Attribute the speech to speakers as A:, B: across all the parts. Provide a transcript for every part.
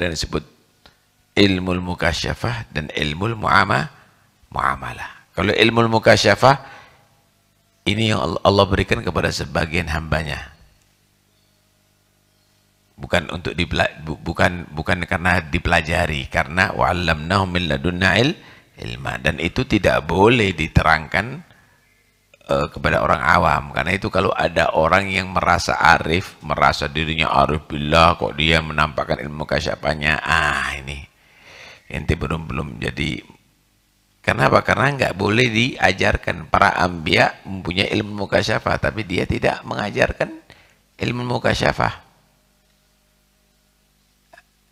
A: dan disebut ilmu mukasyafah dan ilmu muama muamalah. Kalau ilmu mukasyafah ini yang Allah berikan kepada sebagian hambanya. Bukan untuk bukan bukan karena dipelajari, karena wa'allamnahu min ladunna ilma dan itu tidak boleh diterangkan uh, kepada orang awam karena itu kalau ada orang yang merasa arif merasa dirinya arif bila kok dia menampakkan ilmu kasyapannya ah ini ente belum belum jadi kenapa karena nggak boleh diajarkan para ambia mempunyai ilmu mukasyafah tapi dia tidak mengajarkan ilmu mukasyafah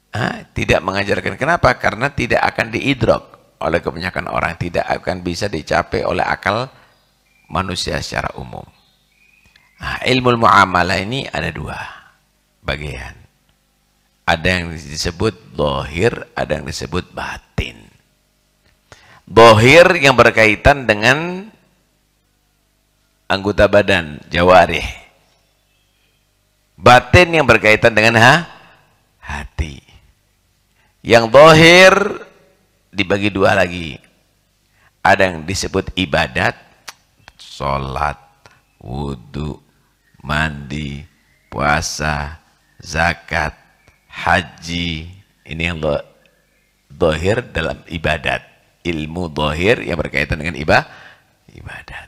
A: Hah? tidak mengajarkan kenapa karena tidak akan diidrok oleh kebanyakan orang tidak akan bisa dicapai oleh akal manusia secara umum. Nah, ilmu muamalah ini ada dua bagian. Ada yang disebut dohir, ada yang disebut batin. Dohir yang berkaitan dengan anggota badan, jawarih. Batin yang berkaitan dengan ha? hati. Yang dohir dibagi dua lagi. Ada yang disebut ibadat, sholat, wudhu, mandi, puasa, zakat, haji. Ini yang do, dohir dalam ibadat. Ilmu dohir yang berkaitan dengan iba ibadat.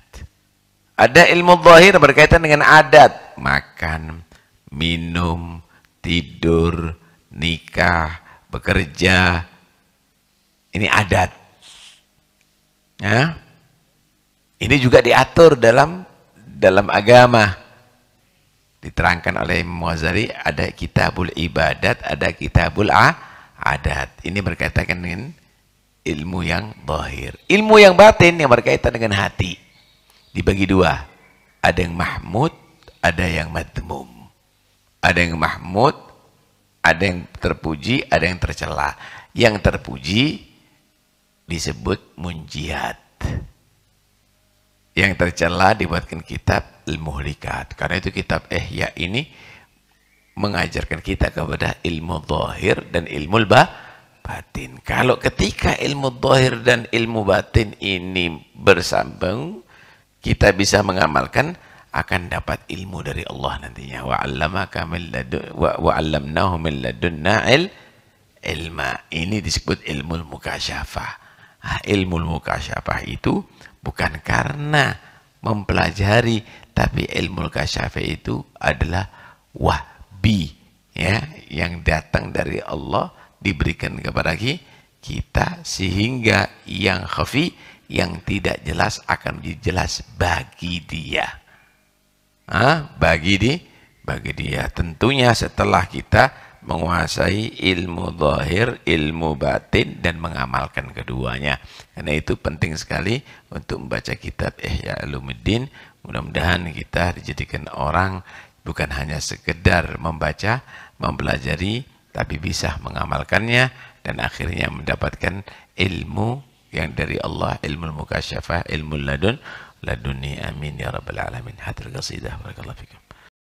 A: Ada ilmu dohir berkaitan dengan adat. Makan, minum, tidur, nikah, bekerja. Ini adat. Ya. Ini juga diatur dalam dalam agama. Diterangkan oleh Imam Ghazali ada kitabul ibadat, ada kitabul a, adat. Ini berkaitan dengan ilmu yang bahir, Ilmu yang batin yang berkaitan dengan hati. Dibagi dua. Ada yang mahmud, ada yang madmum. Ada yang mahmud, ada yang terpuji, ada yang tercela. Yang terpuji disebut munjiat yang tercela dibuatkan kitab Al-Muhlikat. Karena itu kitab Ihya ini mengajarkan kita kepada ilmu zahir dan ilmu batin. Kalau ketika ilmu zahir dan ilmu batin ini bersambung, kita bisa mengamalkan akan dapat ilmu dari Allah nantinya. Wa 'allamaka min ladun wa 'allamnahu min ladunna ilma. Ini disebut ilmu mukasyafah Ah, ilmu mukasyafah itu bukan karena mempelajari tapi ilmu mukasyafah itu adalah wahbi ya yang datang dari Allah diberikan kepada kita sehingga yang khafi yang tidak jelas akan dijelas bagi dia. ah bagi di bagi dia tentunya setelah kita menguasai ilmu zahir, ilmu batin dan mengamalkan keduanya. Karena itu penting sekali untuk membaca kitab Ihya Ulumuddin. Mudah-mudahan kita dijadikan orang bukan hanya sekedar membaca, mempelajari tapi bisa mengamalkannya dan akhirnya mendapatkan ilmu yang dari Allah, ilmu mukasyafah, ilmu ladun, laduni amin ya rabbal alamin. Hadir qasidah barakallahu fikum.